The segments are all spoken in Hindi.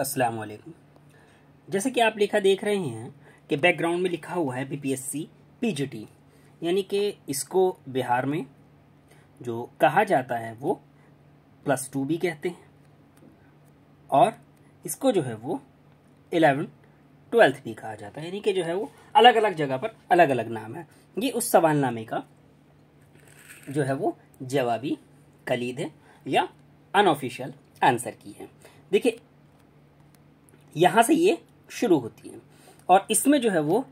अस्सलाम वालेकुम जैसे कि आप लिखा देख रहे हैं कि बैकग्राउंड में लिखा हुआ है बीपीएससी पीजीटी यानी कि इसको बिहार में जो कहा जाता है वो प्लस टू भी कहते हैं और इसको जो है वो एलेवन ट्वेल्थ भी कहा जाता है यानी कि जो है वो अलग अलग जगह पर अलग अलग नाम है ये उस सवालनामे का जो है वो जवाबी कलीद है या अनऑफिशियल आंसर की है देखिए यहाँ से ये शुरू होती है और इसमें जो है वो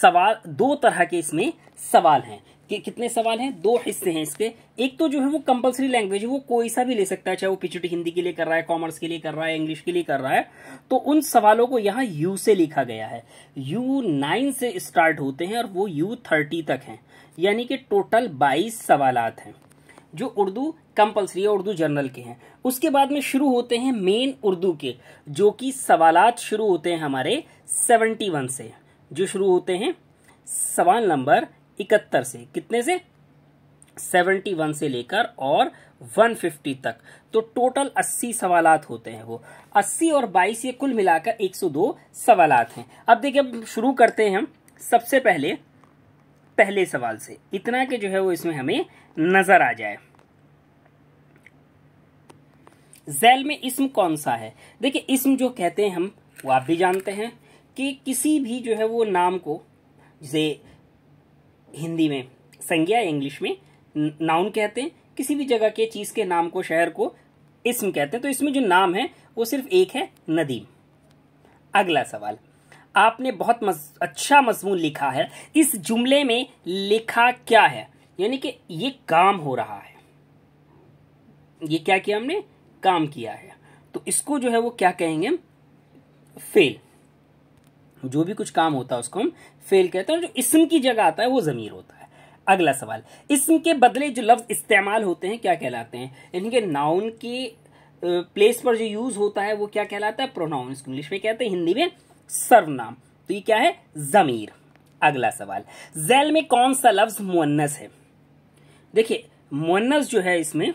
सवाल दो तरह के इसमें सवाल हैं कि कितने सवाल हैं दो हिस्से हैं इसके एक तो जो है वो कंपलसरी लैंग्वेज है वो कोई सा भी ले सकता है चाहे वो पिछड़ी हिंदी के लिए कर रहा है कॉमर्स के लिए कर रहा है इंग्लिश के लिए कर रहा है तो उन सवालों को यहाँ यू से लिखा गया है यू नाइन से स्टार्ट होते हैं और वो यू थर्टी तक हैं यानी कि टोटल बाईस सवाल हैं जो उर्दू कंपलसरी है उर्दू जर्नल के हैं उसके बाद में शुरू होते हैं मेन उर्दू के जो कि सवालत शुरू होते हैं हमारे सेवेंटी वन से जो शुरू होते हैं सवाल नंबर इकहत्तर से कितने से सेवेंटी वन से लेकर और वन फिफ्टी तक तो टोटल अस्सी सवालत होते हैं वो अस्सी और बाईस ये कुल मिलाकर एक सौ दो सवालात हैं अब देखिए अब शुरू करते हैं हम सबसे पहले पहले सवाल से इतना के जो है वो इसमें हमें नज़र आ जाए जैल में इसम कौन सा है देखिए इसम जो कहते हैं हम वो आप भी जानते हैं कि किसी भी जो है वो नाम को जैसे हिंदी में संज्ञा इंग्लिश में नाउन कहते हैं किसी भी जगह के चीज़ के नाम को शहर को इसम कहते हैं तो इसमें जो नाम है वो सिर्फ एक है नदीम अगला सवाल आपने बहुत मज, अच्छा मजमून लिखा है इस जुमले में लिखा क्या है यानी कि ये काम हो रहा है ये क्या किया हमने काम किया है तो इसको जो है वो क्या कहेंगे फेल जो भी कुछ काम होता है उसको हम फेल कहते हैं जो इसम की जगह आता है वो जमीर होता है अगला सवाल इसम के बदले जो लफ्ज इस्तेमाल होते हैं क्या कहलाते हैं यानी कि नाउन के प्लेस पर जो यूज होता है वो क्या कहलाता है प्रोनाउन इसको इंग्लिश में कहते हैं हिंदी में सर्वनाम तो ये क्या है जमीर अगला सवाल जैल में कौन सा लफ्ज मुन्नस है देखिए मुन्नस जो है इसमें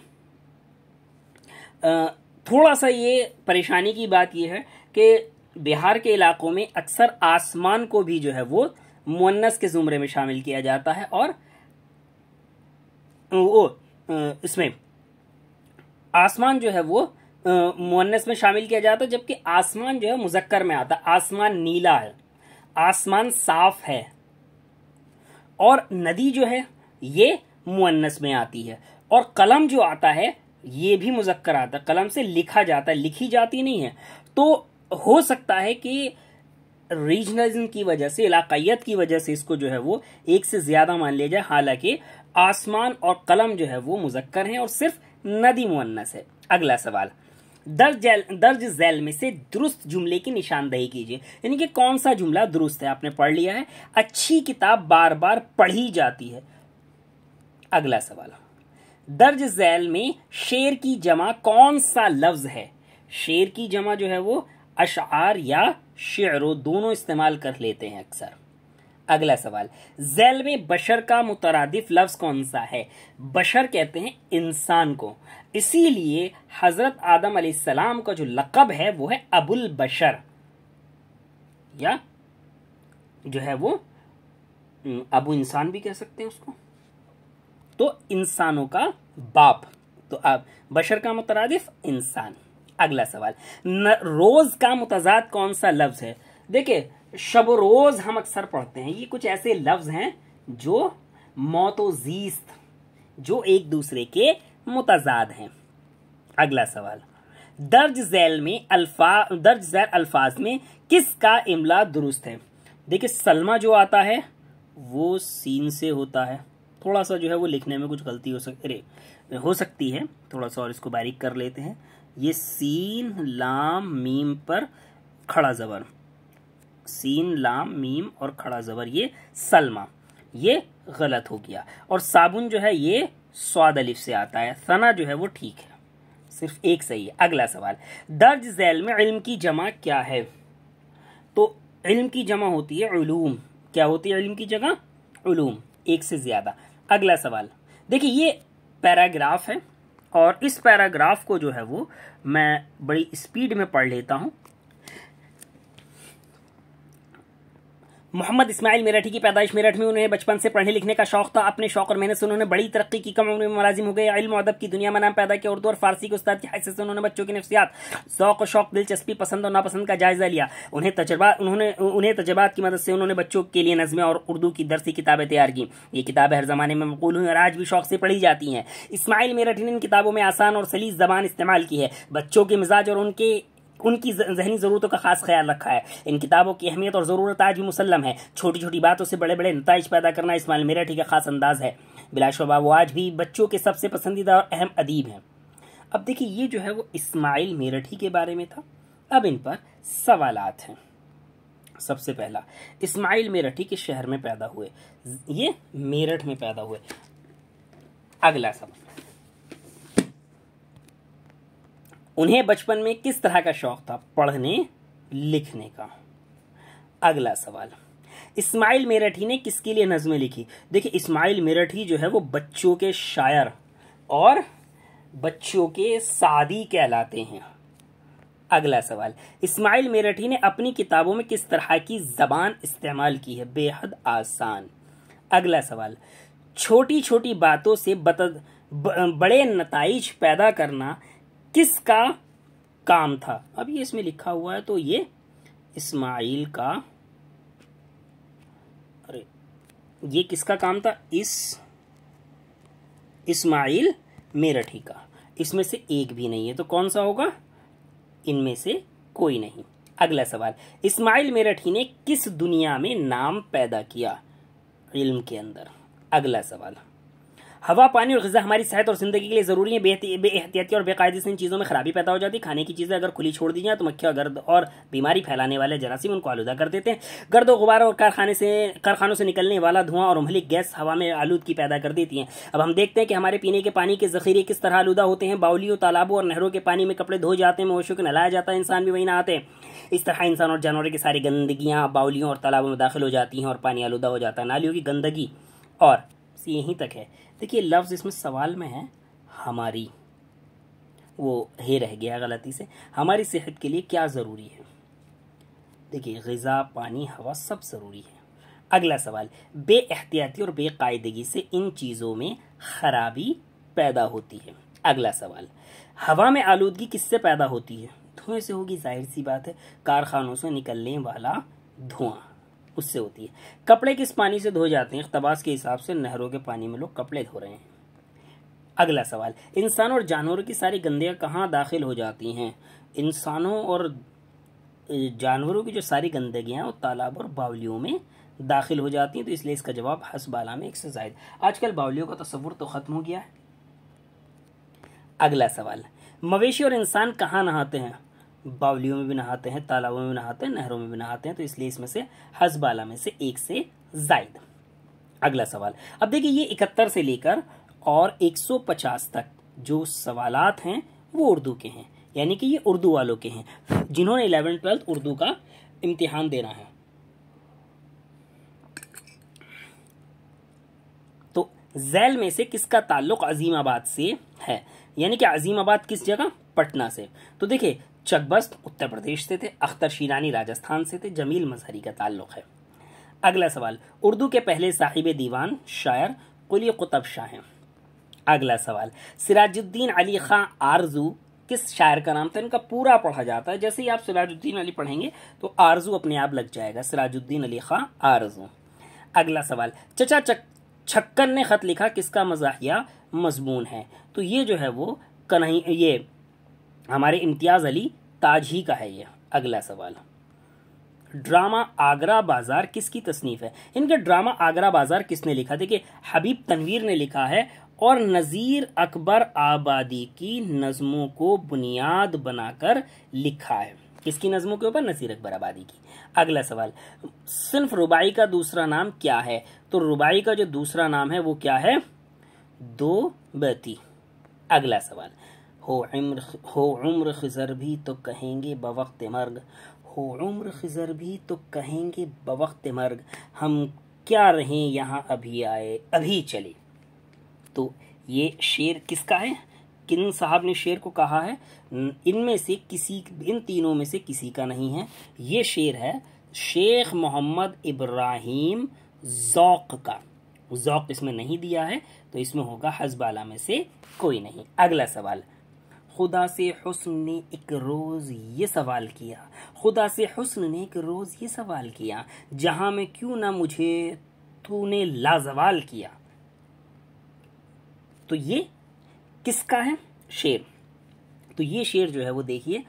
थोड़ा सा ये परेशानी की बात यह है कि बिहार के इलाकों में अक्सर आसमान को भी जो है वो मुन्नस के ज़ुमरे में शामिल किया जाता है और वो इसमें आसमान जो है वो मुन्नस में शामिल किया जाता है जबकि आसमान जो है मुजक्कर में आता है आसमान नीला है आसमान साफ है और नदी जो है ये मुन्नस में आती है और कलम जो आता है ये भी मुजक्कर आता कलम से लिखा जाता है लिखी जाती नहीं है तो हो सकता है कि रीजनलिज्म की वजह से इलाकाइत की वजह से इसको जो है वो एक से ज्यादा मान लिया जाए हालांकि आसमान और कलम जो है वो मुजक्कर हैं और सिर्फ नदी मुन्नस है अगला सवाल दर्ज जैल दर्ज जैल में से दुरुस्त जुमले की निशानदेही कीजिए यानी कि कौन सा जुमला दुरुस्त है आपने पढ़ लिया है अच्छी किताब बार बार पढ़ी जाती है अगला सवाल दर्ज जैल में शेर की जमा कौन सा लफ्ज है शेर की जमा जो है वो अशार या शेर दोनों इस्तेमाल कर लेते हैं अक्सर अगला सवाल जैल में बशर का मुतरदिफ लफ्ज कौन सा है बशर कहते हैं इंसान को इसीलिए हजरत आदम सलाम का जो लकब है वो है अबुल बशर या जो है वो अबू इंसान भी कह सकते हैं उसको तो इंसानों का बाप तो अब बशर का मुतरदिफ इंसान अगला सवाल न, रोज का मुतजाद कौन सा लफ्ज है देखिए शब रोज हम अक्सर पढ़ते हैं ये कुछ ऐसे लफ्ज हैं जो मोतोजीस्त जो एक दूसरे के मुतजाद हैं अगला सवाल दर्ज जैल में अल्फा दर्ज जैल अल्फाज में किसका इमला दुरुस्त है देखिए सलमा जो आता है वो सीन से होता है थोड़ा सा जो है वो लिखने में कुछ गलती हो सकती अरे हो सकती है थोड़ा सा और इसको बारीक कर लेते हैं ये सीन लाम मीम पर खड़ा ज़बर सीन लाम मीम और खड़ा ज़बर ये सलमा ये गलत हो गया और साबुन जो है ये स्वाद अलिफ से आता है सना जो है वो ठीक है सिर्फ एक सही है अगला सवाल दर्ज जैल में इल्म की जमा क्या है तो इल्म की जमा होती है क्या होती है इल्म की जगह ूम एक से ज़्यादा अगला सवाल देखिए ये पैराग्राफ है और इस पैराग्राफ को जो है वो मैं बड़ी स्पीड में पढ़ लेता हूँ मोहम्मद इस्माइल मेरठी की पैदाइश मेरठ में उन्हें बचपन से पढ़ने लिखने का शौक था अपने शौक और मेहनत से उन्होंने बड़ी तरक्की की कम उम्र में मुलाजिम हो गए इल्म अदब की दुनिया में नाम पैदा किया उर्दू और फारसी के उस्ताद की हैसियत से उन्होंने बच्चों की नफसियात शौक और शौक दिलचस्पी पसंद और नापसंद का जायजा लिया उन्हें तजर्बा उन्होंने उन्हें तजर्बात की मदद से उन्होंने बच्चों के लिए नज़में और उर्दू की दरसी किताबें तैयार की ये किताबें हर जमाने में मकूल हुई और आज भी शौक से पढ़ी जाती हैं इस्माइल मेरठी ने इन किताबों में आसान और सलीस जबान इस्तेमाल की है बच्चों के मिजाज और उनके उनकी जहनी ज़रूरतों का खास ख्याल रखा है इन किताबों की अहमियत और ज़रूरत आज भी मुसलम है छोटी छोटी बातों से बड़े बड़े नतज पैदा करना इसमाइल मेराठी का खास अंदाज है बिलाशुबा वो आज भी बच्चों के सबसे पसंदीदा और अहम अदीब हैं अब देखिए ये जो है वो इस्माइल मेरठी के बारे में था अब इन पर सवाल हैं सबसे पहला इस्माइल मेरठी के शहर में पैदा हुए ये मेरठ में पैदा हुए अगला सवाल उन्हें बचपन में किस तरह का शौक था पढ़ने लिखने का अगला सवाल इस्माइल मेरठी ने किसके लिए नज़में लिखी देखिए इस्माइल मेरठी जो है वो बच्चों के शायर और बच्चों के सादी कहलाते हैं अगला सवाल इस्माइल मेरठी ने अपनी किताबों में किस तरह की जबान इस्तेमाल की है बेहद आसान अगला सवाल छोटी छोटी बातों से बत, ब, बड़े नतज पैदा करना किसका काम था अब ये इसमें लिखा हुआ है तो ये इस्माइल का अरे ये किसका काम था इस इस्माइल मेरठी का इसमें से एक भी नहीं है तो कौन सा होगा इनमें से कोई नहीं अगला सवाल इस्माइल मेरठी ने किस दुनिया में नाम पैदा किया इल्म के अंदर अगला सवाल हवा पानी और गज़ा हमारी सेहत और ज़िंदगी के लिए ज़रूरी है बेहतियाती और बेकायदे से इन चीज़ों में खराबी पैदा हो जाती है खाने की चीज़ें अगर खुली छोड़ दी जाए तो मक्खियाँ गर्द और बीमारी फैलाने वाले जरासीम उनको आलूदा कर देते हैं गर्द गुबार और कारखाने से कारखानों से निकलने वाला धुआं और उम्हलिक गैस हवा में आलूदगी पैदा कर देती है अब हम देखते हैं कि हमारे पीने के पानी के ज़खीरे किस तरह आलूदा होते हैं बाउलियों तालाबों और नहरों के पानी में कपड़े धो जाते हैं मवेशों को नहलाया जाता है इंसान भी वहीं आते हैं इस तरह इंसान और जानवरों की सारी गंदगियाँ बाउलियों और तालाबों में दाखिल हो जाती हैं और पानी आलूदा हो जाता है नालियों की गंदगी और यहीं तक है देखिए लफ्ज़ इसमें सवाल में है हमारी वो हे रह गया गलती से हमारी सेहत के लिए क्या ज़रूरी है देखिए गज़ा पानी हवा सब ज़रूरी है अगला सवाल बे एहतियाती और बेकायदगी से इन चीज़ों में खराबी पैदा होती है अगला सवाल हवा में आलूदगी किससे पैदा होती है धुएं से होगी जाहिर सी बात है कारखानों से निकलने वाला धुआं उससे होती है कपड़े किस पानी से धोए जाते हैं अख्तबास के हिसाब से नहरों के पानी में लोग कपड़े धो रहे हैं अगला सवाल इंसान और जानवरों की सारी गंदियाँ कहाँ दाखिल हो जाती हैं इंसानों और जानवरों की जो सारी गंदगियाँ वो तालाब और बावलियों में दाखिल हो जाती हैं तो इसलिए इसका जवाब हसबाला में एक से जायद आजकल बावलियों का तस्वुर तो ख़त्म हो गया है अगला सवाल मवेशी और इंसान कहाँ नहाते हैं बावलियों में भी नहाते हैं तालाबों में भी नहाते हैं नहरों में भी नहाते हैं तो इसलिए इसमें से हजबाला में से एक से जायद अगला सवाल अब देखिए ये इकहत्तर से लेकर और 150 तक जो सवालात हैं वो उर्दू के हैं यानी कि ये उर्दू वालों के हैं जिन्होंने इलेवन ट्वेल्थ उर्दू का इम्तिहान देना है तो जैल में से किसका ताल्लुक अजीमाबाद से है यानी कि अजीमाबाद किस जगह पटना से तो देखिये चकबस्त उत्तर प्रदेश से थे अख्तर शीरानी राजस्थान से थे जमील मजहरी का ताल्लुक है अगला सवाल उर्दू के पहले साहिब दीवान शायर कुली कुतब शाह हैं अगला सवाल सिराजुद्दीन अली खां आरजू किस शायर का नाम था इनका पूरा पढ़ा जाता है जैसे ही आप सिराजुद्दीन अली पढ़ेंगे तो आरजू अपने आप लग जाएगा सिराजुद्दीन अली खां आरजू अगला सवाल चचा चक छक्कन ने खत लिखा किसका मजाहिया मजमून है तो ये जो है वो कन्हैया ये हमारे इम्तियाज़ अली ताज ही का है ये अगला सवाल ड्रामा आगरा बाजार किसकी तसनीफ़ है इनका ड्रामा आगरा बाजार किसने लिखा देखिए हबीब तनवीर ने लिखा है और नज़ीर अकबर आबादी की नज़मों को बुनियाद बनाकर लिखा है किसकी नज़मों के ऊपर नज़ीर अकबर आबादी की अगला सवाल सिर्फ रुबाई का दूसरा नाम क्या है तो रुबाई का जो दूसरा नाम है वो क्या है दो बती अगला सवाल हो उम्र हो उम्र खजर भी तो कहेंगे बवक्त मर्ग हो उम्र खजर भी तो कहेंगे बवक्त मर्ग हम क्या रहें यहाँ अभी आए अभी चले तो ये शेर किसका है किन साहब ने शेर को कहा है इनमें से किसी इन तीनों में से किसी का नहीं है ये शेर है शेख मोहम्मद इब्राहिम जौक का जौक इसमें नहीं दिया है तो इसमें होगा हजबाला में से कोई नहीं अगला सवाल खुदा से हुस्न ने एक रोज़ ये सवाल किया खुदा से हुस्न ने एक रोज़ ये सवाल किया जहाँ में क्यों ना मुझे तूने लाजवाल किया तो ये किसका है शेर तो ये शेर जो है वो देखिए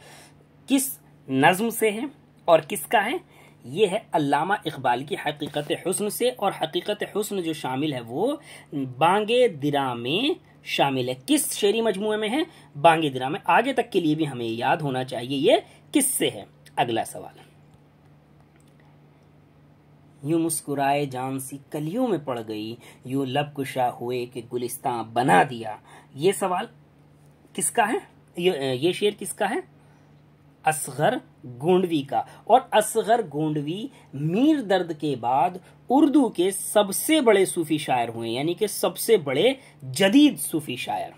किस नज्म से है और किसका है ये है अल्लामा इकबाल की हकीकत हस्न से और हकीकत हस्न जो शामिल है वो बांगे दिरा में शामिल है किस शेरी मजमू में है बांगीदरा में आगे तक के लिए भी हमें याद होना चाहिए ये किससे है अगला सवाल यू मुस्कुराए जान सी कलियों में पड़ गई यू लब कुशा हुए कि गुलिस्तां बना दिया ये सवाल किसका है ये ये शेर किसका है असगर गोंडवी का और असगर गोंडवी मीर दर्द के बाद उर्दू के सबसे बड़े सूफी शायर हुए यानी कि सबसे बड़े जदीद सूफी शायर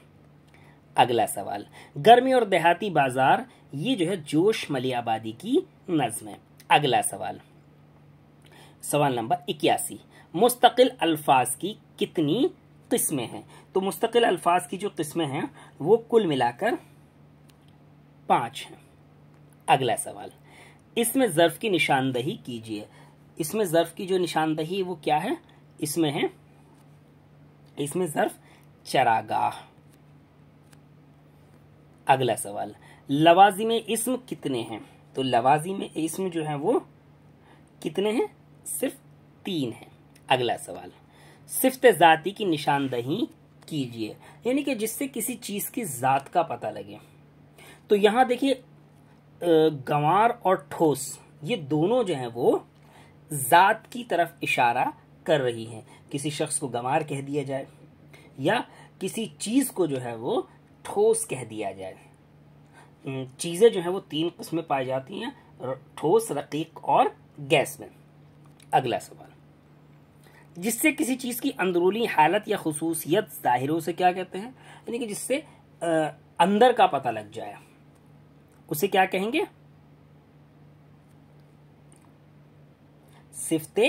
अगला सवाल गर्मी और देहाती बाजार ये जो है जोश मलियाबादी की नज्म है अगला सवाल सवाल नंबर इक्यासी मुस्तकिल अल्फाज की कितनी किस्में हैं तो मुस्तकिल अल्फाज की जो किस्में हैं वो कुल मिलाकर पांच हैं अगला सवाल इसमें ज़र्फ़ की निशानदही कीजिए इसमें ज़र्फ़ की जो निशानदही वो क्या है इसमें है इसमें ज़र्फ़ चरागाह अगला सवाल लवाजी में इसम कितने हैं तो लवाजी में इसम जो है वो कितने हैं सिर्फ तीन हैं अगला सवाल सिफ्त जाति की निशानदही कीजिए यानी कि जिससे किसी चीज़ की ज़ात का पता लगे तो यहां देखिए गंवार और ठोस ये दोनों जो हैं वो ज़ात की तरफ इशारा कर रही हैं किसी शख्स को गंवार कह दिया जाए या किसी चीज़ को जो है वो ठोस कह दिया जाए चीज़ें जो है वो तीन किस्में पाई जाती हैं ठोस रकीक और गैस में अगला सवाल जिससे किसी चीज़ की अंदरूनी हालत या खसूसियत ज़ाहिरों से क्या कहते हैं यानी कि जिससे अंदर का पता लग जाए उसे क्या कहेंगे सिफते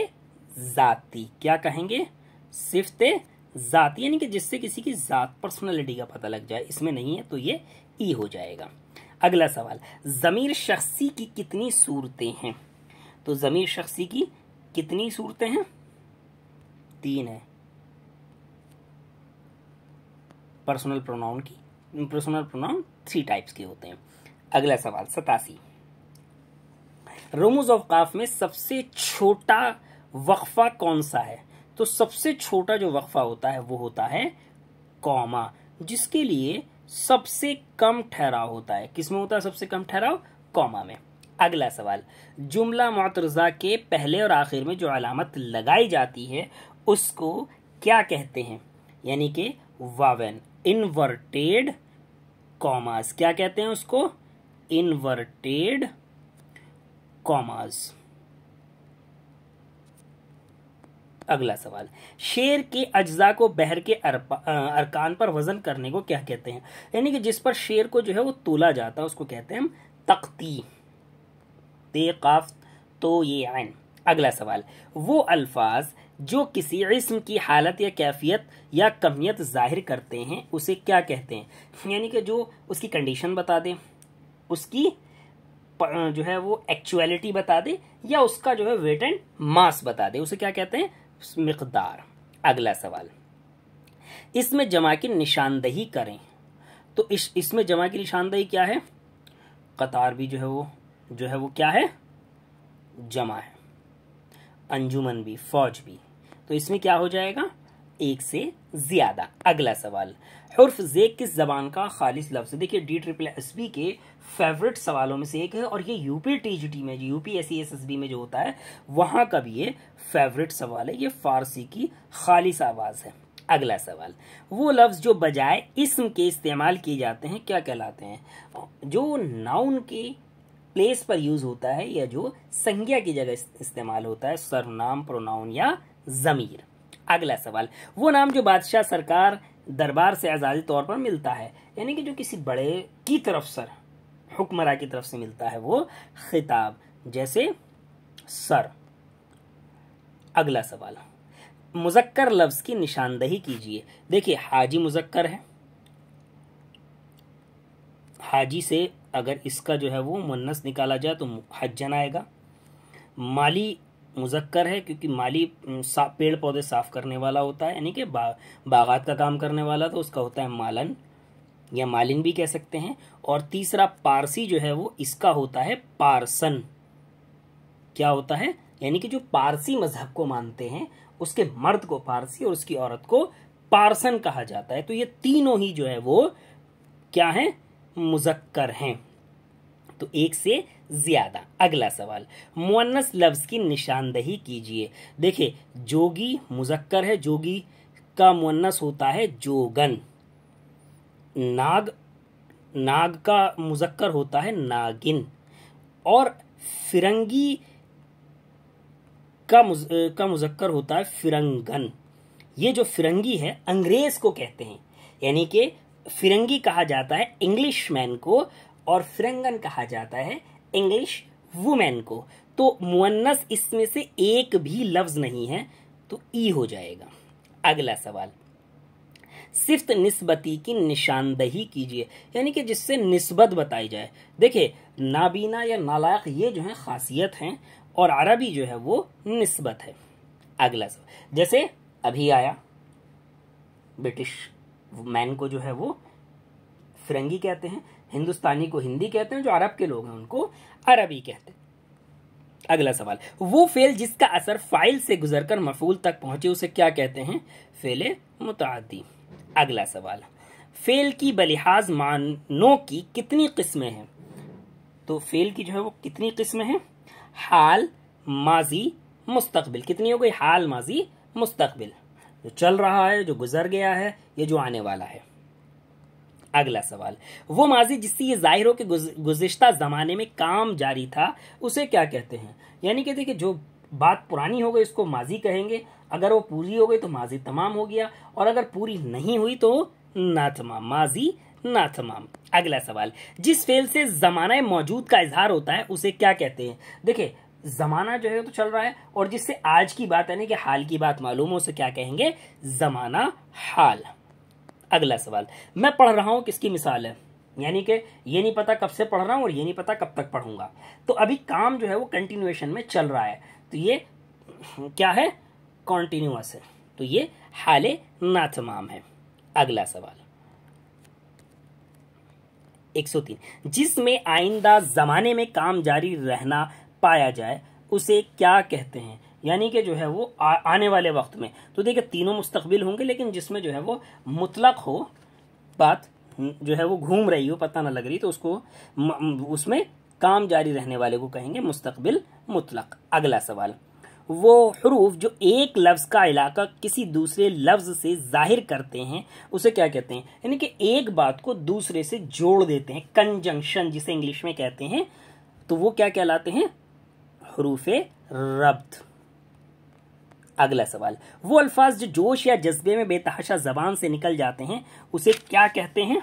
जाति क्या कहेंगे सिफते जाति यानी कि जिससे किसी की जात पर्सनालिटी का पता लग जाए इसमें नहीं है तो ये ई हो जाएगा अगला सवाल ज़मीर शख्सी की कितनी सूरतें हैं तो ज़मीर शख्सी की कितनी सूरतें हैं तीन है पर्सनल प्रोनाउन की पर्सनल प्रोनाउन थ्री टाइप्स के होते हैं अगला सवाल सतासी रोमोज ऑफ काफ में सबसे छोटा वक्फा कौन सा है तो सबसे छोटा जो वक्फा होता है वो होता है कौमा जिसके लिए सबसे कम ठहराव होता है किसमें होता है सबसे कम ठहराव कौमा में अगला सवाल जुमला मतरजा के पहले और आखिर में जो अलामत लगाई जाती है उसको क्या कहते हैं यानी कि वावन इन्वर्टेड कॉमास क्या कहते हैं उसको inverted कॉमास अगला सवाल शेर के अज्जा को बहर के अरकान पर वजन करने को क्या कहते हैं यानी कि जिस पर शेर को जो है वो तोला जाता है उसको कहते हैं हम तख्ती ते काफ तो ये आन अगला सवाल वो अल्फाज जो किसी इसम की हालत या कैफियत या कमियत जाहिर करते हैं उसे क्या कहते हैं यानी कि जो उसकी कंडीशन बता दें उसकी जो है वो एक्चुअलिटी बता दे या उसका जो है वेट एंड मास बता दे उसे क्या कहते हैं मकदार अगला सवाल इसमें जमा की निशानदही करें तो इस इसमें जमा की निशानदही क्या है कतार भी जो है वो जो है वो क्या है जमा है अंजुमन भी फौज भी तो इसमें क्या हो जाएगा एक से ज़्यादा अगला सवाल हर्फ जेक किस जबान का खालिश लफ्ज़ देखिए डी ट्रिपल एस बी के फेवरेट सवालों में से एक है और ये यूपी टीजीटी में यूपी एस में जो होता है वहां का भी ये फेवरेट सवाल है ये फारसी की खालिश आवाज़ है अगला सवाल वो लफ्ज़ जो बजाय इसम के इस्तेमाल किए जाते हैं क्या कहलाते हैं जो नाउन के प्लेस पर यूज़ होता है या जो संज्ञा की जगह इस्तेमाल होता है सर्वनाम प्रोनाउन या ज़मीर अगला सवाल वो नाम जो बादशाह सरकार दरबार से आज़ादी तौर पर मिलता है यानी कि जो किसी बड़े की तरफ सर हुक्मरा की तरफ से मिलता है वो खिताब जैसे सर अगला सवाल मुजक्कर लफ्ज की निशानदही कीजिए देखिए हाजी मुजक्कर है हाजी से अगर इसका जो है वो मुन्नस निकाला जाए तो हजन आएगा माली मुजक्कर है क्योंकि माली पेड़ पौधे साफ करने वाला होता है यानी कि बा, बागात का काम करने वाला तो उसका होता है मालन या मालिन भी कह सकते हैं और तीसरा पारसी जो है वो इसका होता है पारसन क्या होता है यानी कि जो पारसी मजहब को मानते हैं उसके मर्द को पारसी और उसकी औरत को पारसन कहा जाता है तो ये तीनों ही जो है वो क्या है मुजक्कर हैं तो एक से ज्यादा अगला सवाल मुअन्नस लफ्ज की निशानदही कीजिए देखिए जोगी मुजक्कर है जोगी का मुअन्नस होता है जोगन नाग नाग का मुजक्कर होता है नागिन और फिरंगी का मुज का मुजक्कर होता है फिरंगन ये जो फिरंगी है अंग्रेज को कहते हैं यानी कि फिरंगी कहा जाता है इंग्लिश मैन को और फिरंगन कहा जाता है इंग्लिश वुमेन को तो मुन्नस इसमें से एक भी लफ्ज नहीं है तो ई हो जाएगा अगला सवाल सिर्फ नस्बती की निशानदही कीजिए यानी कि जिससे नस्बत बताई जाए देखिए नाबीना या नालायक ये जो है खासियत हैं और अरबी जो है वो नस्बत है अगला सब जैसे अभी आया ब्रिटिश मैन को जो है वो फिरंगी कहते हैं हिंदुस्तानी को हिंदी कहते हैं जो अरब के लोग हैं उनको अरबी कहते हैं अगला सवाल वो फेल जिसका असर फाइल से गुजरकर मफूल तक पहुंचे उसे क्या कहते हैं फेले मुतादी अगला सवाल फेल की बलिहाज मानों की कितनी किस्में हैं तो फेल की जो है वो कितनी किस्में हैं हाल माजी मुस्तकबिल कितनी हो गई हाल माजी मुस्तकबिल जो चल रहा है जो गुजर गया है ये जो आने वाला है अगला सवाल वो माजी जिससे ये जाहिर हो कि गुजश्ता ज़माने में काम जारी था उसे क्या कहते हैं यानी कि देखिए जो बात पुरानी हो गई उसको माजी कहेंगे अगर वो पूरी हो गई तो माजी तमाम हो गया और अगर पूरी नहीं हुई तो ना तमाम माजी ना तमाम अगला सवाल जिस फेल से जमाना मौजूद का इजहार होता है उसे क्या कहते हैं देखिये जमाना जो है तो चल रहा है और जिससे आज की बात ना कि हाल की बात मालूम हो उसे क्या कहेंगे जमाना हाल अगला सवाल मैं पढ़ रहा हूं किसकी मिसाल है यानी कि ये नहीं पता कब से पढ़ रहा हूं और ये नहीं पता कब तक पढ़ूंगा तो अभी काम जो है वो कंटिन्यूएशन में चल रहा है तो ये क्या है कॉन्टिन्यूस है तो ये हाल तमाम है अगला सवाल 103 जिसमें आइंदा ज़माने में काम जारी रहना पाया जाए उसे क्या कहते हैं यानी कि जो है वो आ, आने वाले वक्त में तो देखिए तीनों मुस्तकबिल होंगे लेकिन जिसमें जो है वो मुतलक हो बात जो है वो घूम रही हो पता ना लग रही तो उसको उसमें काम जारी रहने वाले को कहेंगे मुस्तकबिल मुतलक अगला सवाल वो हरूफ जो एक लफ्ज़ का इलाका किसी दूसरे लफ्ज़ से ज़ाहिर करते हैं उसे क्या कहते हैं यानी कि एक बात को दूसरे से जोड़ देते हैं कंजंक्शन जिसे इंग्लिश में कहते हैं तो वो क्या कहलाते हैं हरूफ रब्त अगला सवाल वो अल्फाज जो जोश या जज्बे में बेतहाशा जबान से निकल जाते हैं उसे क्या कहते हैं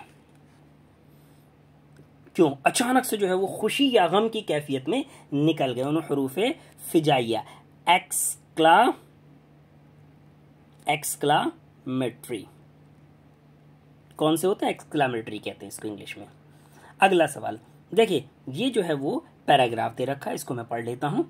क्यों अचानक से जो है वो खुशी या गम की कैफियत में निकल गए उन्होंने हरूफ फिजाइया एक्सक्ला एक्सक्लामेट्री कौन से होता है एक्सक्लामेट्री कहते हैं इसको इंग्लिश में अगला सवाल देखिए ये जो है वो पैराग्राफ दे रखा है इसको मैं पढ़ लेता हूं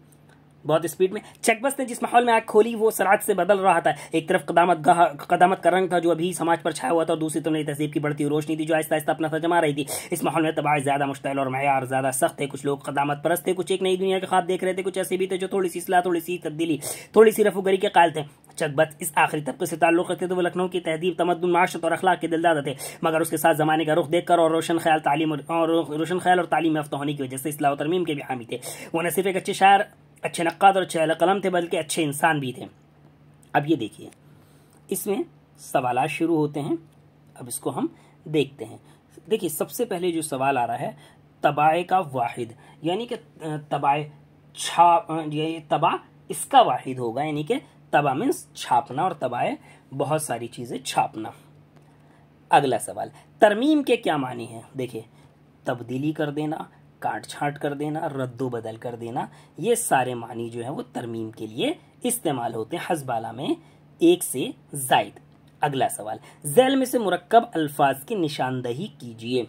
बहुत स्पीड में चकबस ने जिस माहौल में आग खोली वो सराज से बदल रहा था एक तरफ कदामत कदामत का रंग था जो अभी समाज पर छाया हुआ था और दूसरी तरफ नई तहजीब की बढ़ती रोशनी थी जो आहिस्ता आहिस्ता अपना जमा रही थी इस माहौल में तबाह ज्यादा मुश्तल और मैार ज्यादा सख्त थे कुछ लोग कदामत परस्त थे कुछ एक नई दुनिया के खाब देख रहे थे कुछ ऐसे भी थे जो थोड़ी सी सलाह थोड़ी सी तब्दीली थोड़ी सी रफूगरी के कायल थे चकबत इस आखिरी तबके से ताल्लुक रखते थे वो लखनऊ की तहदीब तमदन माशत और अखलाक के दिलदादा थे मगर उसके साथ जमाने का रुख देखकर और रोशन ख्याल तालीम और रोशन ख्याल और तालीम याफ्ता होने की वजह से इस्लाह तरमीम के भी हामी थे वो न सिर्फ एक अच्छे शायर अच्छे नक्काद और अच्छे कलम थे बल्कि अच्छे इंसान भी थे अब ये देखिए इसमें सवाल शुरू होते हैं अब इसको हम देखते हैं देखिए सबसे पहले जो सवाल आ रहा है तबाह का वाहिद यानी कि तबाह छाप ये तबाह इसका वाहिद होगा यानी कि तबा मीन्स छापना और तबाह बहुत सारी चीज़ें छापना अगला सवाल तरमीम के क्या मानी है देखिए तब्दीली कर देना काट छाट कर देना रद्दो बदल कर देना ये सारे मानी जो है वो तरमीम के लिए इस्तेमाल होते हैं हजबाला में एक से जायद अगला सवाल जैल में से मुरक्कब अल्फाज की निशानदही कीजिए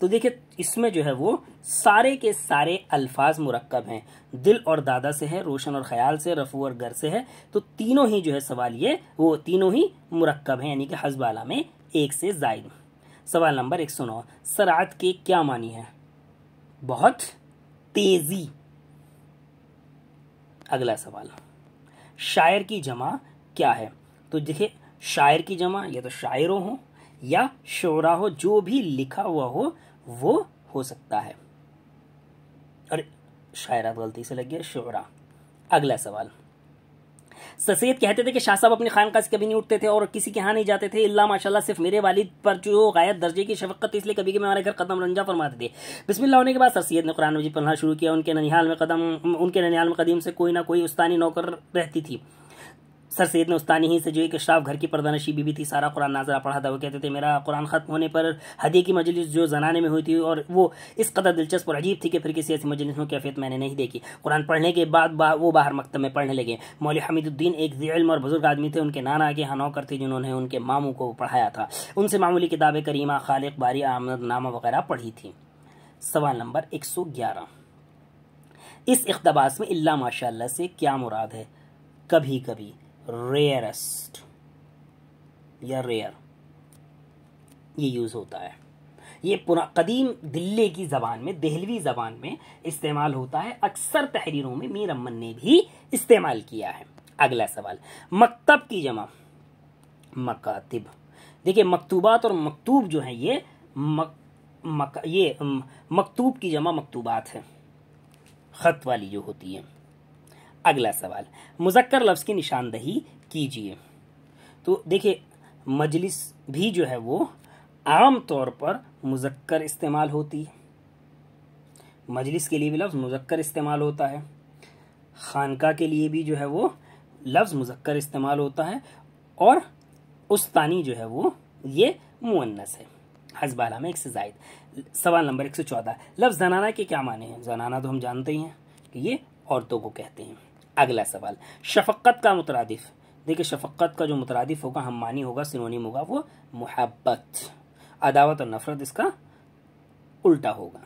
तो देखिए इसमें जो है वो सारे के सारे अल्फाज मुरक्कब हैं दिल और दादा से है रोशन और ख्याल से रफू और घर से है तो तीनों ही जो है सवाल ये वो तीनों ही मुरक्कब हैं यानी कि हजबाला में एक से जायद सवाल नंबर एक सौ नौ सरात के क्या मानी है बहुत तेजी अगला सवाल शायर की जमा क्या है तो देखिए शायर की जमा या तो शायरों हो या शोरा हो जो भी लिखा हुआ हो वो हो सकता है और शायरा गलती से लगी है शोरा अगला सवाल सैद कहते थे कि शाह साहब अपने खानका से कभी नहीं उठते थे और किसी के यहाँ नहीं जाते थे अल्लाह माशाल्लाह सिर्फ मेरे वालिद पर जो गायत दर्जे की शफकत इसलिए कभी कभी हमारे घर कदम रंजा फरमाते थे बिस्मिल्ला होने के बाद सर सैद ने कुरान मजीद पढ़ना शुरू किया उनके ननिहाल में कदम उनके ननिहाल में कदीम से कोई ना कोई उस्तानी नौकर रहती थी सर सैद ने उस्तानी ही से जो एक शराब घर की परदानशी बीबी थी सारा कुरान नाजरा पढ़ा था वो कहते थे मेरा कुरान ख़त्म होने पर हदी की मजलिस जो जनाने में हुई थी और वो इस कदर दिलचस्प और अजीब थी कि फिर किसी ऐसी मजलिस में कैफियत मैंने नहीं देखी कुरान पढ़ने के बाद बा, वो बाहर मकतब में पढ़ने लगे मौल हमीदुद्दीन एक जिल्म और बुजुर्ग आदमी थे उनके नाना आगे हनौकर थे जिन्होंने उनके मामू को पढ़ाया था उनसे मामूली किताबें करीमा खालिक बारी आमद नामा वगैरह पढ़ी थी सवाल नंबर एक सौ ग्यारह इस इकतबास में अल्ला माशा से क्या मुराद है कभी कभी रेयरेस्ट या रेयर ये यूज़ होता है ये पुरा कदीम दिल्ली की ज़बान में दहलवी ज़बान में इस्तेमाल होता है अक्सर तहरीरों में मीर अमन ने भी इस्तेमाल किया है अगला सवाल मकतब की जमा मकातिब देखिए मकतूबात और मकतूब जो है ये मक, मक ये मकतूब की जमा मकतूबात है ख़त वाली जो होती है अगला सवाल मुजक्कर लफ्ज़ की निशानदही कीजिए तो देखिए मजलिस भी जो है वो आम तौर पर मुजक्कर इस्तेमाल होती है मजलिस के लिए भी लफ्ज़ मुजक्कर इस्तेमाल होता है खानका के लिए भी जो है वो लफ्ज़ मुजक्कर इस्तेमाल होता है और उस्तानी जो है वो ये मुन्नस है हजबाला में एक से जायद सवाल नंबर एक सौ चौदह लफ्ज़ जनाना के क्या माने हैं जनाना तो हम जानते ही हैं कि ये औरतों को कहते हैं अगला सवाल शफक्त का मुतरदिफ देखिए शफक्त का जो मुतरदिफ़ होगा हम मानी होगा सिनोनी होगा वो मुहब्बत अदावत और नफ़रत इसका उल्टा होगा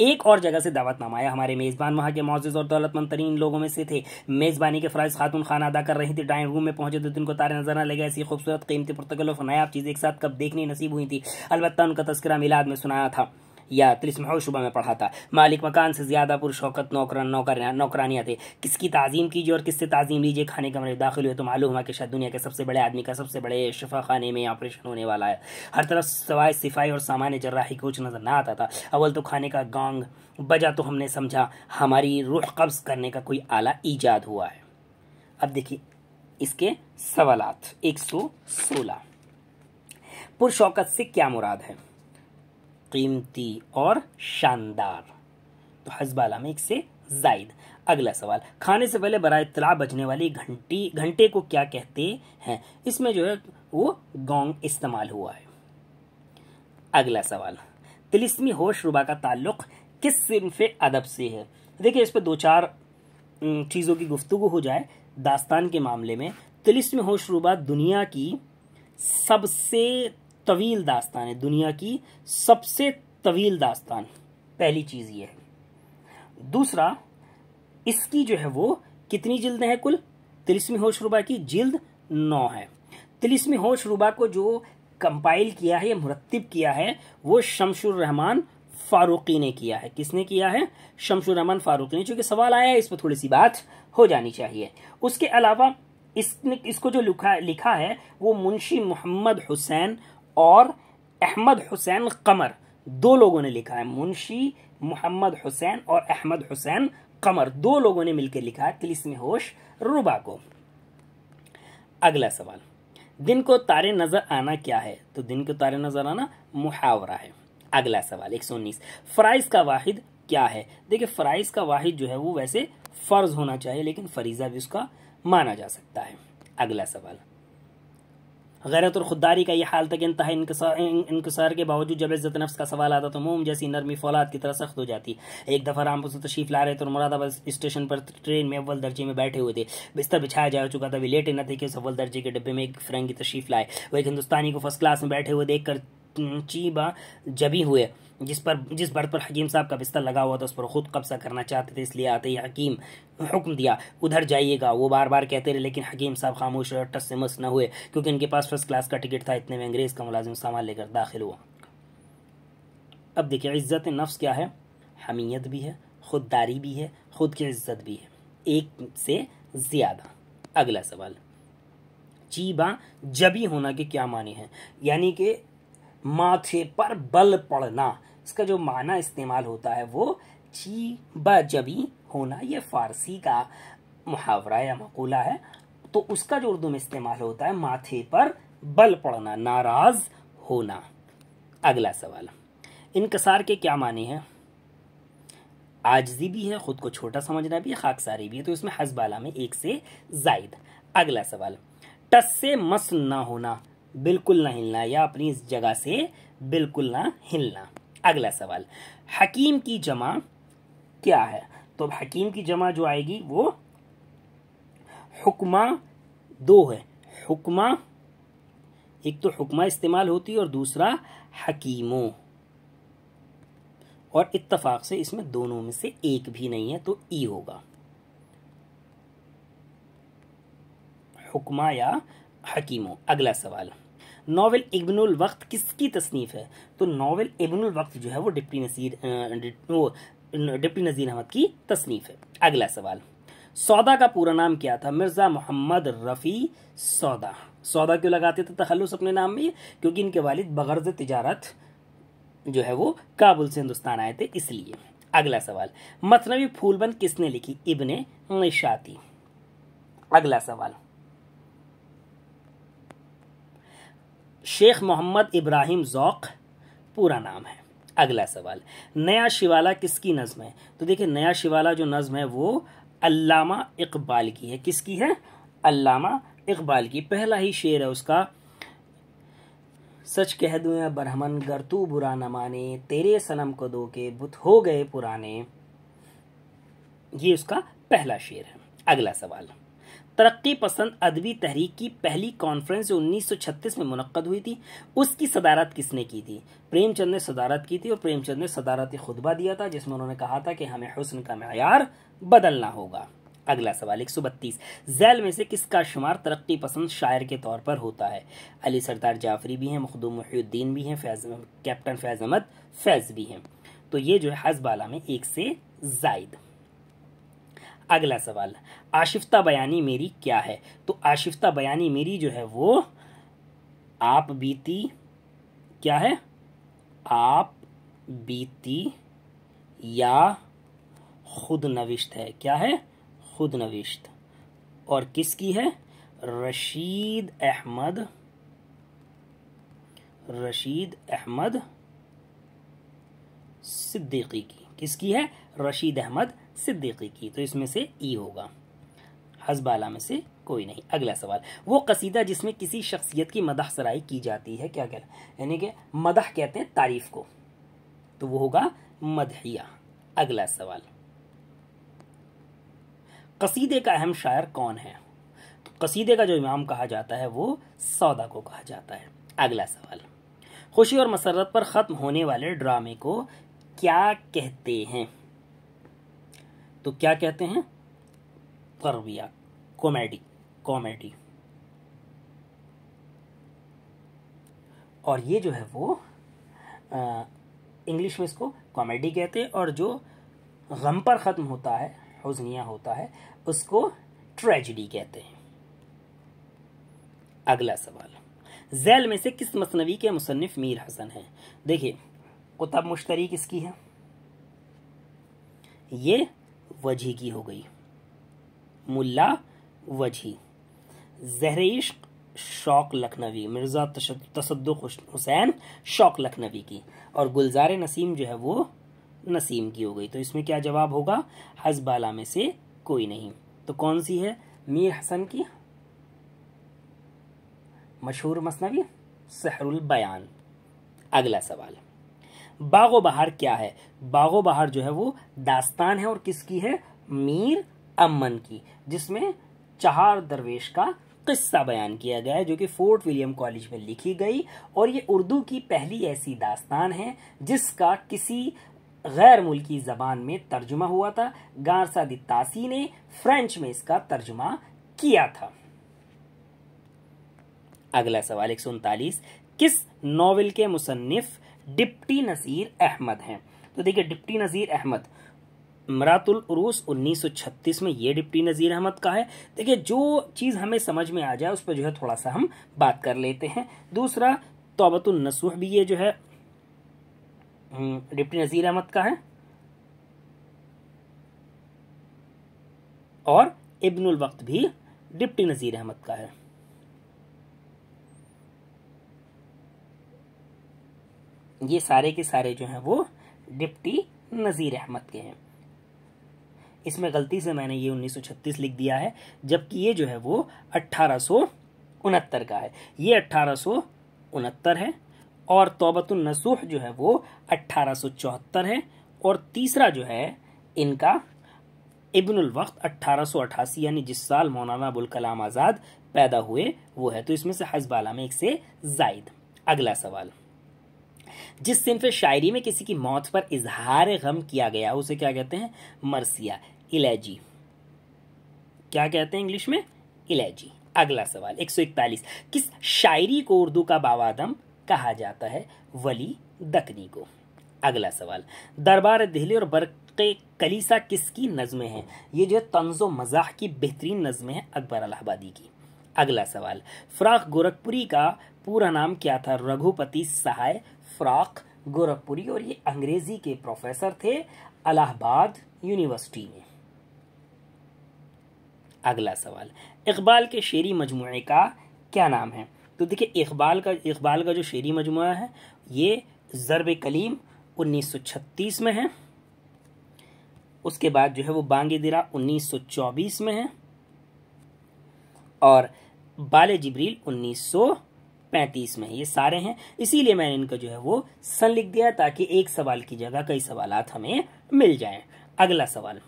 एक और जगह से दावत नामा आया हमारे मेज़बान वहाँ के मोजिज़ और दौलतमंद तरीन लोगों में से थे मेज़बानी के फ़राज खातून खान अदा कर रही थी ड्राइंग रूम में पहुंचे तो दिन को तारे नजर न लगे ऐसी खूबसूरत कीमती पुर्तगल और नायाब चीज़ें एक साथ कब देखने नसीब हुई थी अलबत्ता उनका तस्करा मिलाद में सुनाया था या तिलस्मह शुबा में पढ़ा था मालिक मकान से ज़्यादा पुर शौकत नौकर नौकरानियाँ थे किसकी तज़ीम कीजिए और किससे ताज़ीम लीजिए खाने कमरे में दाखिल हुए तो मालूम हुआ कि शायद दुनिया के सबसे बड़े आदमी का सबसे बड़े शफा खाने में ऑपरेशन होने वाला है हर तरफ सवाए सिफाई और सामान्य जर्राही कुछ नज़र ना आता था अव्वल तो खाने का गांग बजा तो हमने समझा हमारी रूह कब्ज़ करने का कोई आला ईजाद हुआ है अब देखिए इसके सवालत एक सौ सोलह पुरशौकत से क्या मुराद है कीमती और शानदार तो हजब एक से जायद अगला सवाल खाने से पहले बरा इतला बजने वाली घंटी घंटे को क्या कहते हैं इसमें जो है वो गोंग इस्तेमाल हुआ है अगला सवाल तिलिस्मी होश रुबा का ताल्लुक किस सिर्फ अदब से है देखिए इस पर दो चार चीज़ों की गुफ्तु हो जाए दास्तान के मामले में तिलिस्मी होश रुबा दुनिया की सबसे तवील दास्तान है दुनिया की सबसे तवील दास्तान पहली चीज ये है दूसरा इसकी जो है वो कितनी जिल्दें हैं कुल तिलिस्मी होश रुबा की जिल्द नौ है तिलिस्मी होश रुबा को जो कंपाइल किया है या मुरतब किया है वो शमशुर रहमान फारूकी ने किया है किसने किया है शमशुर रहमान फारूकी ने चूंकि सवाल आया है इस पर थोड़ी सी बात हो जानी चाहिए उसके अलावा इसने इसको जो लिखा लिखा है वो मुंशी मोहम्मद हुसैन और अहमद हुसैन कमर दो लोगों ने लिखा है मुंशी मोहम्मद हुसैन और अहमद हुसैन कमर दो लोगों ने मिलकर लिखा है तिलिस्म होश रुबा को अगला सवाल दिन को तारे नजर आना क्या है तो दिन को तारे नजर आना मुहावरा है अगला सवाल एक सौ उन्नीस फराइज का वाहिद क्या है देखिए फराइज का वाहिद जो है वो वैसे फर्ज होना चाहिए लेकिन फरीजा भी उसका माना जा सकता है अगला सवाल गैरत और ख़ुददारी का यह हाल तक इंतहा इंकसार के बावजूद जब इज़्ज़त नफ्स का सवाल आता तो मोम जैसी नरमी फौलाद की तरह सख्त हो जाती एक दफ़ा रामपुर से तशीफ ला रहे थे और मुरादाबाद स्टेशन पर ट्रेन में अव्वल दर्जे में बैठे हुए थे बिस्तर बिछाया जा चुका था वे लेटे न थे कि उस अव्वल दर्जे के डिब्बे में एक फिरंगी तशीफ लाए वो एक हिंदुस्तानी को फर्स्ट क्लास में बैठे हुए देखकर चीबा जबी हुए जिस पर जिस बढ़त पर हकीम साहब का बिस्तर लगा हुआ था उस पर ख़ुद कब्जा करना चाहते थे इसलिए आते हकीम हुक्म दिया उधर जाइएगा वो बार बार कहते रहे लेकिन हकीम साहब खामोश और टस से मस न हुए क्योंकि उनके पास फर्स्ट क्लास का टिकट था इतने में अंग्रेज़ का मुलाजिम सामान लेकर दाखिल हुआ अब देखिए इज़्ज़त नफ्स क्या है हमीयत भी है खुददारी भी है खुद की इज्जत भी है एक से ज़्यादा अगला सवाल चीबा जबी होना के क्या माने हैं यानी कि माथे पर बल पड़ना इसका जो माना इस्तेमाल होता है वो ची बजबी होना ये फारसी का मुहावरा या मकूला है तो उसका जो उर्दू में इस्तेमाल होता है माथे पर बल पड़ना नाराज होना अगला सवाल इनकसार के क्या माने हैं आजजी भी है खुद को छोटा समझना भी है खाकसारी भी है तो इसमें हसबाला में एक से जायद अगला सवाल टस से मस ना होना बिल्कुल ना हिलना या अपनी इस जगह से बिल्कुल ना हिलना अगला सवाल हकीम की जमा क्या है तो हकीम की जमा जो आएगी वो हुक्मा दो है हुक्मा एक तो हुक्मा इस्तेमाल होती है और दूसरा हकीमों और इत्तफाक से इसमें दोनों में से एक भी नहीं है तो ई होगा हुक्मा या हकीमों अगला सवाल नावल इब्नुल वक्त किसकी तसनीफ है तो नावल इब्नुल वक्त जो है वो डिप्टी नसीर वो डिप्टी नज़ीर अहमद की तसनीफ है अगला सवाल सौदा का पूरा नाम क्या था मिर्ज़ा मोहम्मद रफ़ी सौदा सौदा क्यों लगाते थे तखलुस अपने नाम में क्योंकि इनके वालिद बगर्ज तजारत जो है वो काबुल से हिंदुस्तान आए थे इसलिए अगला सवाल मतनवी फूलबंद किसने लिखी इब्ने शाती अगला सवाल शेख मोहम्मद इब्राहिम ज़ौक पूरा नाम है अगला सवाल नया शिवाला किसकी नज़म है तो देखिए नया शिवाला जो नज़म है वो अल्लामा इकबाल की है किसकी है अल्लामा इकबाल की पहला ही शेर है उसका सच कह दूँ या ब्रह्मन गर तू बुरा न माने तेरे सनम को दो के बुत हो गए पुराने ये उसका पहला शेर है अगला सवाल तरक्की पसंद अदबी तहरीक की पहली कॉन्फ्रेंस जो 1936 में मुनद हुई थी उसकी सदारत किसने की थी प्रेमचंद ने सदारत की थी और प्रेमचंद ने सदारती खुतबा दिया था जिसमें उन्होंने कहा था कि हमें हुस्न का मैार बदलना होगा अगला सवाल एक सौ बत्तीस जैल में से किसका शुमार तरक्की पसंद शायर के तौर पर होता है अली सरदार जाफरी भी हैं मखदूम महीद्दीन भी हैं फैज कैप्टन फैज अहमद फैज भी हैं तो ये जो है हजबाला में एक से जायद अगला सवाल आशिफ्ता बयानी मेरी क्या है तो आशिफ्ता बयानी मेरी जो है वो आप बीती क्या है आप बीती या खुद नविश्त है क्या है खुद नविश्त और किसकी है रशीद अहमद रशीद अहमद सिद्दीकी की किसकी है रशीद अहमद सिद्दीकी की तो इसमें से ई होगा हजबाला में से कोई नहीं अगला सवाल वो कसीदा जिसमें किसी शख्सियत की मदह सराई की जाती है क्या कहना यानी कि मदह कहते हैं तारीफ को तो वो होगा मदहिया अगला सवाल कसीदे का अहम शायर कौन है तो कसीदे का जो इमाम कहा जाता है वो सौदा को कहा जाता है अगला सवाल खुशी और मसरत पर ख़त्म होने वाले ड्रामे को क्या कहते हैं तो क्या कहते हैं दिया कॉमेडी कॉमेडी और ये जो है वो इंग्लिश में इसको कॉमेडी कहते हैं और जो गम पर ख़त्म होता है हजनिया होता है उसको ट्रेजिडी कहते हैं अगला सवाल जैल में से किस मसनवी के मुसनफ़ मीर हसन हैं देखिए कुतब मुश्तरी किसकी है ये वजह की हो गई मुल्ला वजही जहरीश शौक लखनवी मिर्ज़ा तसद हुसैन शौक लखनवी की और गुलजार नसीम जो है वो नसीम की हो गई तो इसमें क्या जवाब होगा हजबाला में से कोई नहीं तो कौन सी है मीर हसन की मशहूर मसनवी सहरुल बयान अगला सवाल बागो बहार क्या है बागो बहार जो है वो दास्तान है और किसकी है मीर अमन की जिसमें चार दरवेश का किस्सा बयान किया गया है जो कि फोर्ट विलियम कॉलेज में लिखी गई और ये उर्दू की पहली ऐसी दास्तान है जिसका किसी गैर मुल्की जबान में तर्जुमा हुआ था गारसा दितासी ने फ्रेंच में इसका तर्जुमा किया था अगला सवाल एक किस नावल के मुसनफ डिप्टी नज़ीर अहमद हैं तो देखिए डिप्टी नज़ीर अहमद मरातुल उरूस 1936 में ये डिप्टी नज़ीर अहमद का है देखिए जो चीज़ हमें समझ में आ जाए उस पर जो है थोड़ा सा हम बात कर लेते हैं दूसरा तोबतुल नसूह भी ये जो है हम्म, डिप्टी नज़ीर अहमद का है और इब्नुल वक्त भी डिप्टी नज़ीर अहमद का है ये सारे के सारे जो हैं वो डिप्टी नज़ीर अहमद के हैं इसमें गलती से मैंने ये 1936 लिख दिया है जबकि ये जो है वो अट्ठारह का है ये अट्ठारह है और तोबतुलनसूह जो है वो अट्ठारह है और तीसरा जो है इनका इब्नुल वक्त अट्ठारह यानी जिस साल मौलाना अबुल कलाम आज़ाद पैदा हुए वो है तो इसमें से हजबाला में एक से जायद अगला सवाल जिस सिंफ शायरी में किसी की मौत पर इजहार गम किया गया उसे क्या कहते हैं मरसिया इलायची क्या कहते हैं इंग्लिश में इलायची अगला सवाल 141 किस शायरी को उर्दू का बाबादम कहा जाता है वली दकनी को अगला सवाल दरबार दिल्ली और बरके कलीसा किसकी नज़में हैं ये जो है तंज मजाक की बेहतरीन नज़में हैं अकबर अलाहाबादी की अगला सवाल फ्राक गोरखपुरी का पूरा नाम क्या था रघुपति सहाय फ्राक गोरखपुरी और ये अंग्रेज़ी के प्रोफेसर थे अलाहाबाद यूनिवर्सिटी में अगला सवाल इकबाल के शेरी मजमू का क्या नाम है तो देखिए इकबाल का इकबाल का जो शेरी मजमू है ये ज़रब कलीम 1936 में है उसके बाद जो है वो बांग दिरा 1924 में है और बाल जबरील 1935 में ये सारे हैं इसीलिए मैंने इनका जो है वो सन लिख दिया ताकि एक सवाल की जगह कई सवाल हमें मिल जाएं अगला सवाल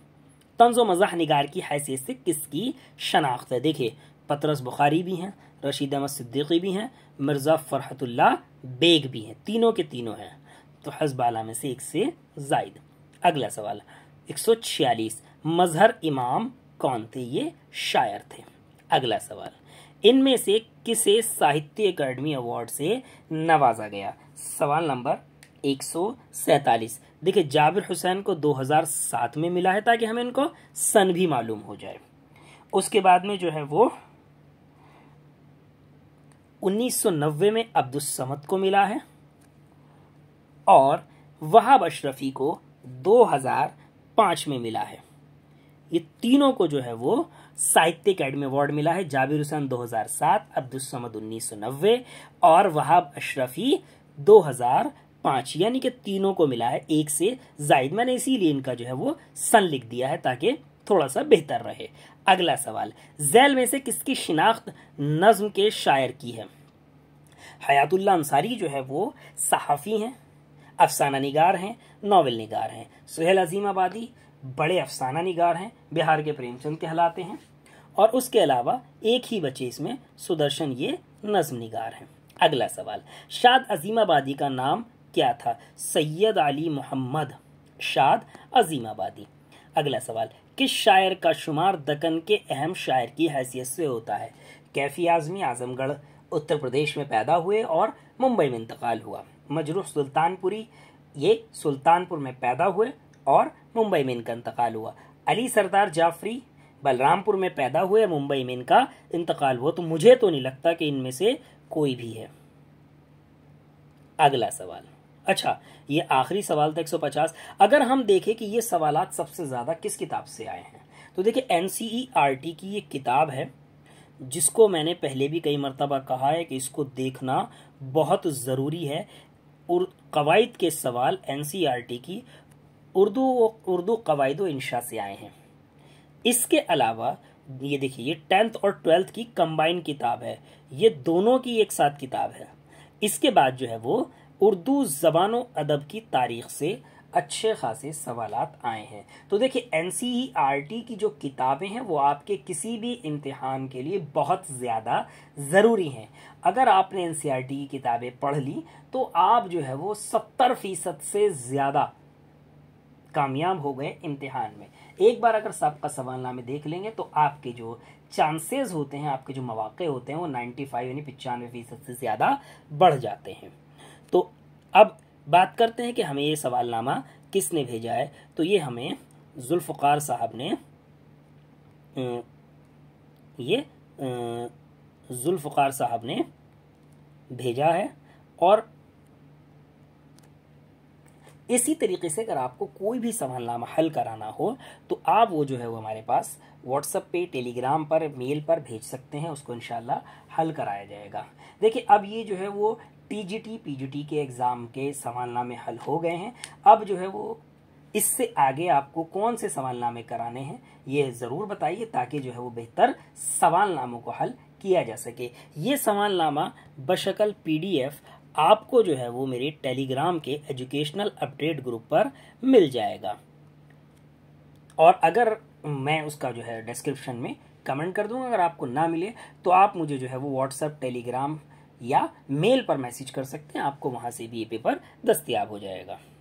तंज मज़ाह निगार की हैसियत से किसकी शनाख्त है देखिए पतरस बुखारी भी हैं रशीद अहमद सिद्दीकी भी हैं मिर्ज़ा फ़रहतुल्ला बेग भी हैं तीनों के तीनों हैं तो हजबाला में से एक से जायद अगला सवाल एक सौ छियालीस मजहर इमाम कौन थे ये शायर थे अगला सवाल इनमें से किसे साहित्य अकेडमी अवार्ड से नवाजा गया सवाल नंबर एक देखिए जाबिर हुसैन को 2007 में मिला है ताकि हमें इनको सन भी मालूम हो जाए उसके बाद में जो है वो 1990 में अब्दुल समद को मिला है और वहाब अशरफी को 2005 में मिला है ये तीनों को जो है वो साहित्य अकेडमी अवार्ड मिला है जाबिर हुसैन 2007, अब्दुल समद 1990 और वहाब अशरफी 2005 पांच यानी कि तीनों को मिला है एक से जायद मैंने इसीलिए इनका जो है वो सन लिख दिया है ताकि थोड़ा सा बेहतर रहे अगला सवाल जैल में से किसकी शिनाख्त नज्म के शायर की है हयातुल्ला अंसारी जो है वो सहाफ़ी हैं अफसाना निगार हैं नावल निगार हैं सुहेल अजीम आबादी बड़े अफसाना निगार हैं बिहार के प्रेमचंद कहलाते हैं और उसके अलावा एक ही बचे इसमें सुदर्शन ये नज्म निगार हैं अगला सवाल शाद आबादी का नाम क्या था सैयद अली मोहम्मद शाद अजीमाबादी अगला सवाल किस शायर का शुमार दक्कन के अहम शायर की हैसियत से होता है कैफी आजमी आजमगढ़ उत्तर प्रदेश में पैदा हुए और मुंबई में इंतकाल हुआ मजरूह सुल्तानपुरी ये सुल्तानपुर में पैदा हुए और मुंबई में इनका इंतकाल हुआ अली सरदार जाफरी बलरामपुर में पैदा हुए मुंबई में इनका इंतकाल हुआ तो मुझे तो नहीं लगता कि इनमें से कोई भी है अगला सवाल अच्छा ये आखिरी सवाल था एक सौ पचास अगर हम देखें कि ये सवाल सबसे ज़्यादा किस किताब से आए हैं तो देखिए एन e की ये किताब है जिसको मैंने पहले भी कई मरतबा कहा है कि इसको देखना बहुत ज़रूरी है और कवायद के सवाल एन e की उर्दू उर्दू कवायद इंशा से आए हैं इसके अलावा ये देखिए ये टेंथ और ट्वेल्थ की कंबाइंड किताब है ये दोनों की एक साथ किताब है इसके बाद जो है वो उर्दू ज़बान अदब की तारीख से अच्छे खासे सवाल आए हैं तो देखिए एन सी e की जो किताबें हैं वो आपके किसी भी इम्तहान के लिए बहुत ज़्यादा ज़रूरी हैं अगर आपने एन e की किताबें पढ़ ली तो आप जो है वो सत्तर फीसद से ज़्यादा कामयाब हो गए इम्तहान में एक बार अगर सबका सवाल नामे देख लेंगे तो आपके जो चांसेस होते हैं आपके जो मौाक़े होते हैं वो फाइव यानी पचानवे फ़ीसद से ज़्यादा बढ़ जाते हैं तो अब बात करते हैं कि हमें ये सवालनामा किसने भेजा है तो ये हमें जुल्फ़ार साहब ने ये जुल्फ़ार साहब ने भेजा है और इसी तरीके से अगर आपको कोई भी सवालनामा हल कराना हो तो आप वो जो है वो हमारे पास व्हाट्सअप पे टेलीग्राम पर मेल पर भेज सकते हैं उसको इनशाला हल कराया जाएगा देखिए अब ये जो है वो टीजीटी पीजीटी के एग्ज़ाम के सवालनामे हल हो गए हैं अब जो है वो इससे आगे आपको कौन से सवालनामे कराने हैं ये ज़रूर बताइए ताकि जो है वो बेहतर सवालनामों को हल किया जा सके ये सवालनामा बशकल पीडीएफ आपको जो है वो मेरे टेलीग्राम के एजुकेशनल अपडेट ग्रुप पर मिल जाएगा और अगर मैं उसका जो है डिस्क्रिप्शन में कमेंट कर दूंगा अगर आपको ना मिले तो आप मुझे जो है वो व्हाट्सएप टेलीग्राम या मेल पर मैसेज कर सकते हैं आपको वहाँ से भी ये पेपर दस्तियाब हो जाएगा